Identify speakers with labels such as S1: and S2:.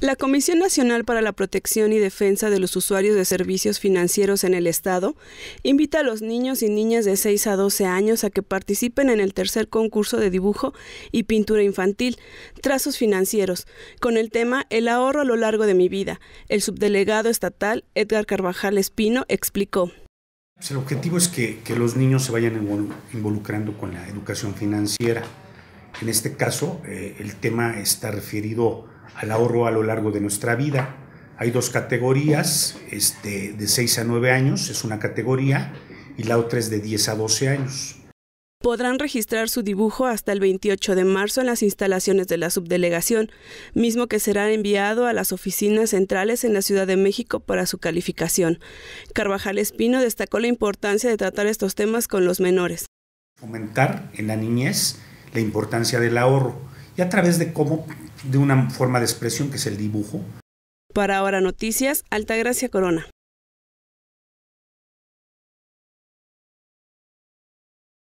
S1: La Comisión Nacional para la Protección y Defensa de los Usuarios de Servicios Financieros en el Estado invita a los niños y niñas de 6 a 12 años a que participen en el tercer concurso de dibujo y pintura infantil, Trazos Financieros, con el tema El ahorro a lo largo de mi vida. El subdelegado estatal Edgar Carvajal Espino explicó.
S2: Pues, el objetivo es que, los niños se vayan involucrando con la educación financiera. En este caso, eh, el tema está referido al ahorro a lo largo de nuestra vida. Hay dos categorías, este, de 6 a 9 años es una categoría y la otra es de 10 a 12 años.
S1: Podrán registrar su dibujo hasta el 28 de marzo en las instalaciones de la subdelegación, mismo que será enviado a las oficinas centrales en la Ciudad de México para su calificación. Carvajal Espino destacó la importancia de tratar estos temas con los menores.
S2: Fomentar en la niñez la importancia del ahorro y a través de cómo de una forma de expresión que es el dibujo.
S1: Para ahora noticias, Altagracia Corona.